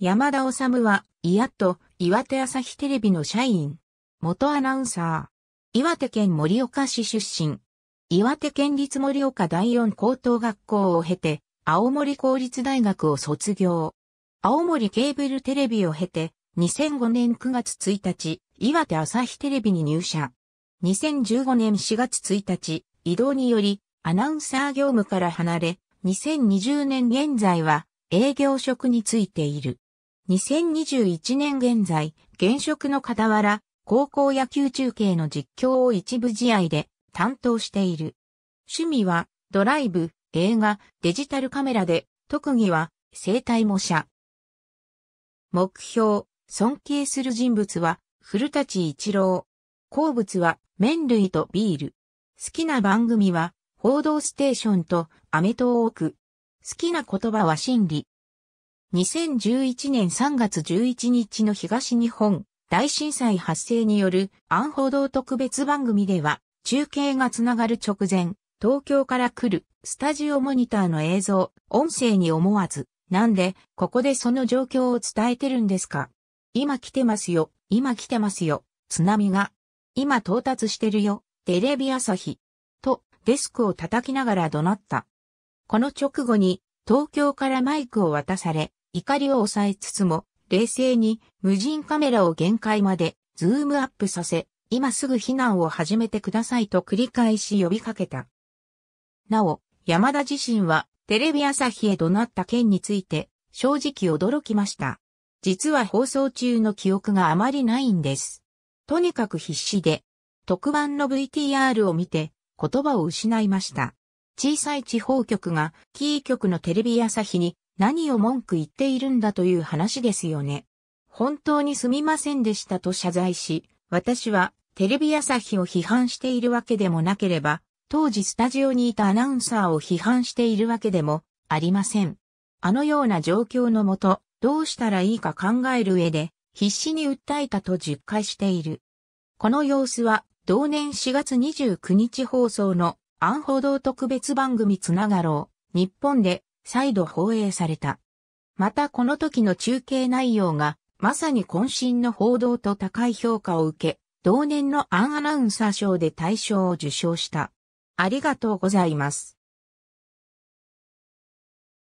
山田治は、いやと、岩手朝日テレビの社員。元アナウンサー。岩手県盛岡市出身。岩手県立盛岡第四高等学校を経て、青森公立大学を卒業。青森ケーブルテレビを経て、2005年9月1日、岩手朝日テレビに入社。2015年4月1日、移動により、アナウンサー業務から離れ、2020年現在は、営業職についている。2021年現在、現職の傍ら、高校野球中継の実況を一部試合で担当している。趣味は、ドライブ、映画、デジタルカメラで、特技は、生体模写。目標、尊敬する人物は、古立一郎。好物は、麺類とビール。好きな番組は、報道ステーションと、アメトーーク。好きな言葉は真理。2011年3月11日の東日本大震災発生による安報道特別番組では、中継がつながる直前、東京から来るスタジオモニターの映像、音声に思わず、なんで、ここでその状況を伝えてるんですか今来てますよ、今来てますよ、津波が、今到達してるよ、テレビ朝日、と、デスクを叩きながら怒鳴った。この直後に、東京からマイクを渡され、怒りを抑えつつも、冷静に無人カメラを限界までズームアップさせ、今すぐ避難を始めてくださいと繰り返し呼びかけた。なお、山田自身はテレビ朝日へ怒鳴った件について正直驚きました。実は放送中の記憶があまりないんです。とにかく必死で、特番の VTR を見て言葉を失いました。小さい地方局がキー局のテレビ朝日に何を文句言っているんだという話ですよね。本当にすみませんでしたと謝罪し、私はテレビ朝日を批判しているわけでもなければ、当時スタジオにいたアナウンサーを批判しているわけでもありません。あのような状況のもと、どうしたらいいか考える上で、必死に訴えたと実感している。この様子は、同年4月29日放送のアン報道特別番組つながろう、日本で再度放映された。またこの時の中継内容が、まさに渾身の報道と高い評価を受け、同年のアンアナウンサー賞で大賞を受賞した。ありがとうございます。